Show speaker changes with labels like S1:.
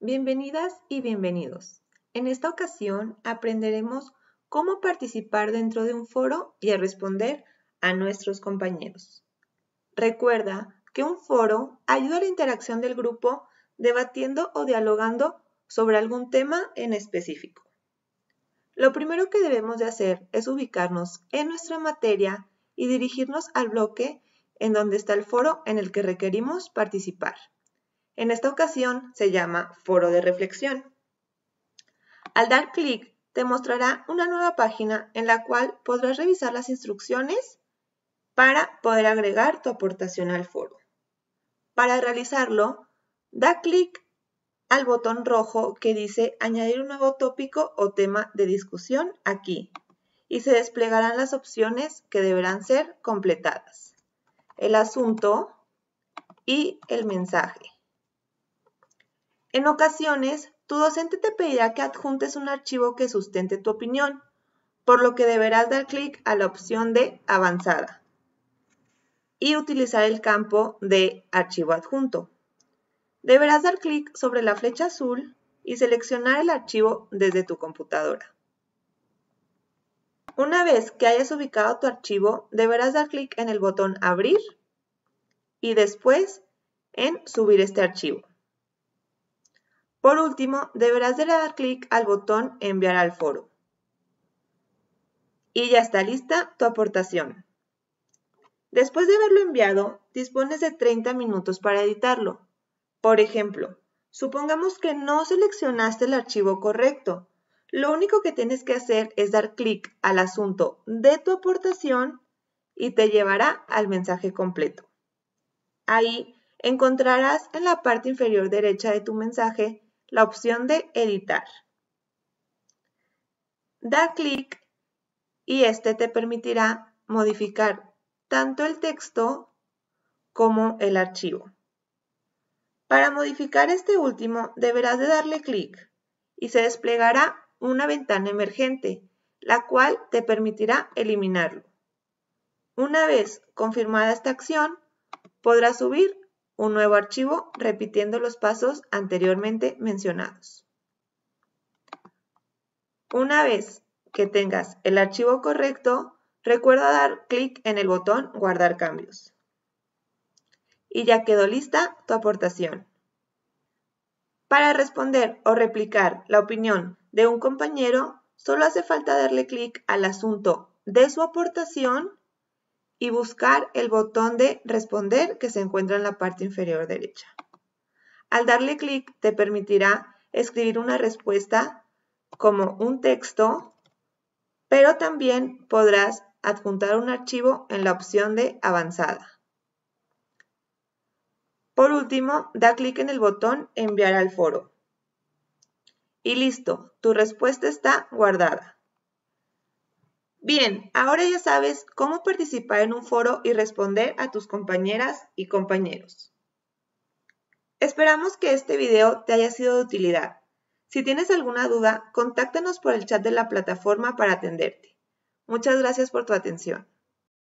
S1: Bienvenidas y bienvenidos. En esta ocasión aprenderemos cómo participar dentro de un foro y a responder a nuestros compañeros. Recuerda que un foro ayuda a la interacción del grupo debatiendo o dialogando sobre algún tema en específico. Lo primero que debemos de hacer es ubicarnos en nuestra materia y dirigirnos al bloque en donde está el foro en el que requerimos participar. En esta ocasión se llama Foro de Reflexión. Al dar clic te mostrará una nueva página en la cual podrás revisar las instrucciones para poder agregar tu aportación al foro. Para realizarlo, da clic al botón rojo que dice Añadir un nuevo tópico o tema de discusión aquí y se desplegarán las opciones que deberán ser completadas, el asunto y el mensaje. En ocasiones, tu docente te pedirá que adjuntes un archivo que sustente tu opinión, por lo que deberás dar clic a la opción de Avanzada y utilizar el campo de Archivo adjunto. Deberás dar clic sobre la flecha azul y seleccionar el archivo desde tu computadora. Una vez que hayas ubicado tu archivo, deberás dar clic en el botón Abrir y después en Subir este archivo. Por último, deberás de dar clic al botón Enviar al foro. Y ya está lista tu aportación. Después de haberlo enviado, dispones de 30 minutos para editarlo. Por ejemplo, supongamos que no seleccionaste el archivo correcto. Lo único que tienes que hacer es dar clic al asunto de tu aportación y te llevará al mensaje completo. Ahí encontrarás en la parte inferior derecha de tu mensaje la opción de editar. Da clic y este te permitirá modificar tanto el texto como el archivo. Para modificar este último deberás de darle clic y se desplegará una ventana emergente, la cual te permitirá eliminarlo. Una vez confirmada esta acción, podrás subir un nuevo archivo repitiendo los pasos anteriormente mencionados. Una vez que tengas el archivo correcto, recuerda dar clic en el botón Guardar cambios. Y ya quedó lista tu aportación. Para responder o replicar la opinión de un compañero, solo hace falta darle clic al asunto de su aportación y buscar el botón de Responder que se encuentra en la parte inferior derecha. Al darle clic te permitirá escribir una respuesta como un texto, pero también podrás adjuntar un archivo en la opción de Avanzada. Por último, da clic en el botón Enviar al foro. Y listo, tu respuesta está guardada. Bien, ahora ya sabes cómo participar en un foro y responder a tus compañeras y compañeros. Esperamos que este video te haya sido de utilidad. Si tienes alguna duda, contáctanos por el chat de la plataforma para atenderte. Muchas gracias por tu atención.